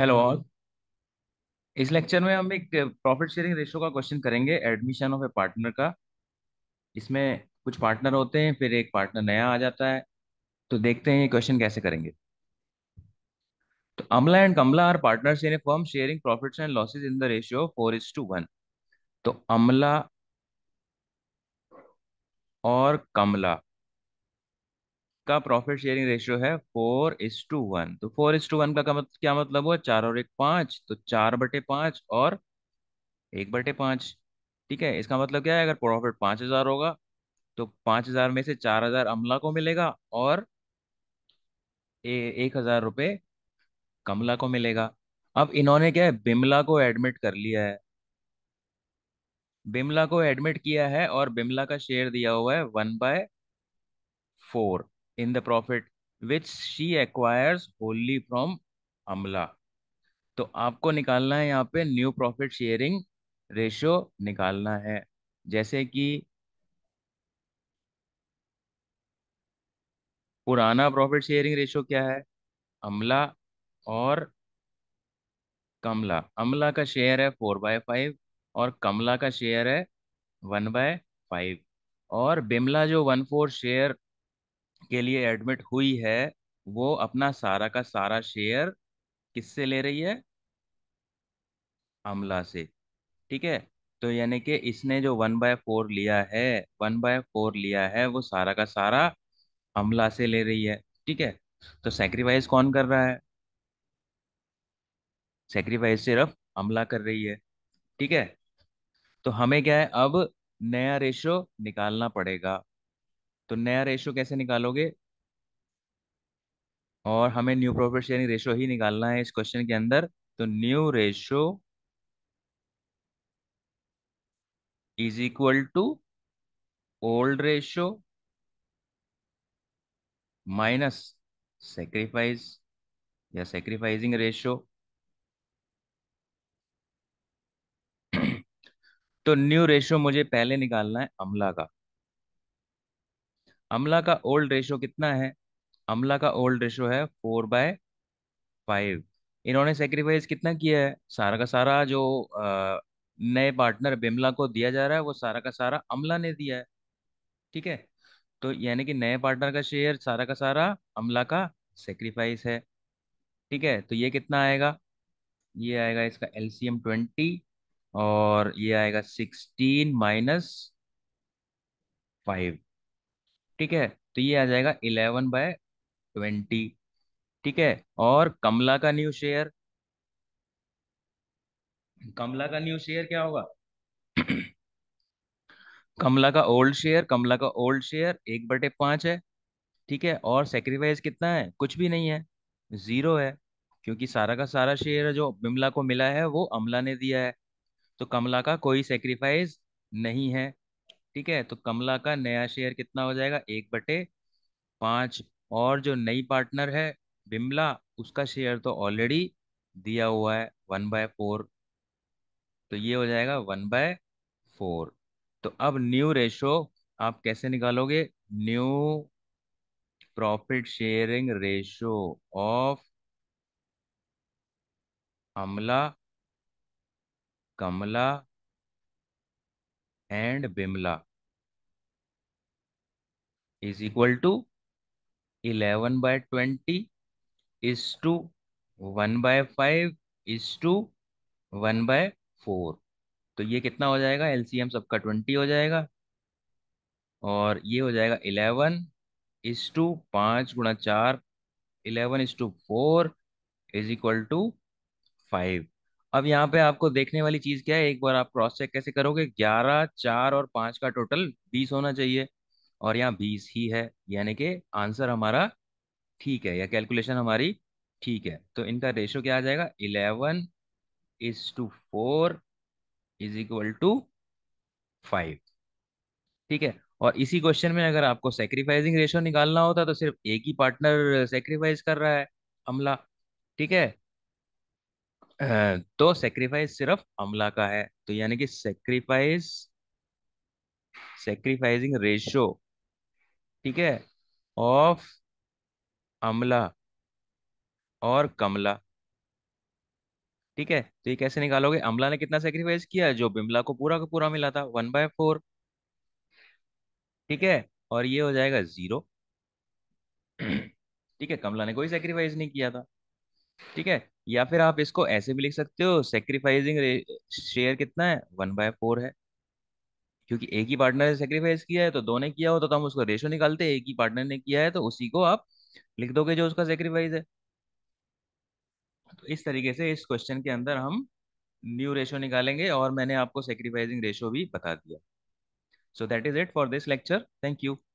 hello all इस lecture में हम एक प्रॉफिट शेयरिंग रेशो का क्वेश्चन करेंगे एडमिशन ऑफ ए पार्टनर का इसमें कुछ पार्टनर होते हैं फिर एक पार्टनर नया आ जाता है तो देखते हैं ये क्वेश्चन कैसे करेंगे तो Amla and Kamla are partners in a firm sharing profits and losses in the ratio four is to one तो अमला और कमला का प्रॉफिट शेयरिंग रेशियो है फोर इज टू वन तो फोर इज टू वन का मत, क्या मतलब हुआ चार और एक पांच तो चार बटे पांच और एक बटे पांच ठीक है इसका मतलब क्या है अगर प्रॉफिट पांच हज़ार होगा तो पांच हज़ार में से चार हज़ार अमला को मिलेगा और ए, एक हज़ार रुपये कमला को मिलेगा अब इन्होंने क्या है बिमला को एडमिट कर लिया है बिमला को एडमिट किया है और बिमला का शेयर दिया हुआ है one by four in the profit which she acquires wholly from अमला तो आपको निकालना है यहाँ पे न्यू प्रॉफिट शेयरिंग रेशियो निकालना है जैसे कि पुराना प्रॉफिट शेयरिंग रेशियो क्या है अमला और कमला अमला का शेयर है फोर बाय फाइव और कमला का शेयर है वन बाय फाइव और बिमला जो वन फोर शेयर के लिए एडमिट हुई है वो अपना सारा का सारा शेयर किससे ले रही है अमला से ठीक है तो यानी कि इसने जो वन बाय फोर लिया है वन बाय फोर लिया है वो सारा का सारा अमला से ले रही है ठीक है तो सेक्रीफाइस कौन कर रहा है सेक्रीफाइस सिर्फ अमला कर रही है ठीक है तो हमें क्या है अब नया रेशो निकालना पड़ेगा तो नया रेशो कैसे निकालोगे और हमें न्यू प्रॉफिट शेयरिंग रेशो ही निकालना है इस क्वेश्चन के अंदर तो new ratio is equal to old ratio minus sacrifice या सेक्रीफाइसिंग रेशो तो न्यू रेशो मुझे पहले निकालना है अमला का अमला का ओल्ड रेशो कितना है अमला का ओल्ड रेशो है फोर बाय फाइव इन्होंने सेक्रीफाइस कितना किया है सारा का सारा जो आ, नए पार्टनर बिमला को दिया जा रहा है वो सारा का सारा अमला ने दिया है ठीक है तो यानी कि नए पार्टनर का शेयर सारा का सारा अमला का सेक्रीफाइस है ठीक है तो ये कितना आएगा ये आएगा इसका एलसीएम ट्वेंटी और ये आएगा सिक्सटीन माइनस फाइव ठीक है तो ये आ जाएगा इलेवन बाय ट्वेंटी ठीक है और कमला का न्यू शेयर कमला का न्यू शेयर क्या होगा कमला का ओल्ड शेयर कमला का ओल्ड शेयर एक बटे पांच है ठीक है और सेक्रीफाइस कितना है कुछ भी नहीं है जीरो है क्योंकि सारा का सारा शेयर जो बिमला को मिला है वो अमला ने दिया है तो कमला का कोई सेक्रीफाइस नहीं है ठीक है तो कमला का नया शेयर कितना हो जाएगा एक बटे पांच और जो नई पार्टनर है बिमला उसका शेयर तो ऑलरेडी दिया हुआ है वन बाय फोर तो ये हो जाएगा वन बाय फोर तो अब न्यू रेशो आप कैसे निकालोगे new profit sharing ratio of Amla Kamla and Bimla is equal to 11 by 20 is to 1 by 5 is to 1 by 4 तो ये कितना हो जाएगा एलसीएम सबका 20 हो जाएगा और ये हो जाएगा 11 इज टू पाँच गुणा चार eleven is to four is equal to five अब यहाँ पे आपको देखने वाली चीज क्या है एक बार आप क्रॉस चेक कैसे करोगे ग्यारह चार और पांच का टोटल बीस होना चाहिए और यहाँ बीस ही है यानी कि आंसर हमारा ठीक है या कैलकुलेशन हमारी ठीक है तो इनका रेशो क्या आ जाएगा eleven is to four is equal to five ठीक है और इसी क्वेश्चन में अगर आपको सेक्रीफाइसिंग रेशो निकालना होता तो सिर्फ एक ही पार्टनर सेक्रीफाइस कर रहा है हमला ठीक है तो सेक्रीफाइस सिर्फ अमला का है तो यानी कि सेक्रीफाइस सेक्रीफाइसिंग रेशियो ठीक है ऑफ अमला और कमला ठीक है तो ये कैसे निकालोगे अमला ने कितना सेक्रीफाइस किया जो बिमला को पूरा का पूरा मिला था वन बाय फोर ठीक है और ये हो जाएगा जीरो ठीक है कमला ने कोई सेक्रीफाइस नहीं किया था ठीक है या फिर आप इसको ऐसे भी लिख सकते हो सेक्रीफाइसिंग शेयर कितना है वन बाय फोर है क्योंकि एक ही पार्टनर ने सेक्रीफाइस किया है तो दो ने किया हो तो, तो हम उसको रेशो निकालते हैं एक ही पार्टनर ने किया है तो उसी को आप लिख दोगे जो उसका सेक्रीफाइस है तो इस तरीके से इस क्वेश्चन के अंदर हम न्यू रेशो निकालेंगे और मैंने आपको सेक्रीफाइसिंग रेशो भी बता दिया so that is it for this lecture thank you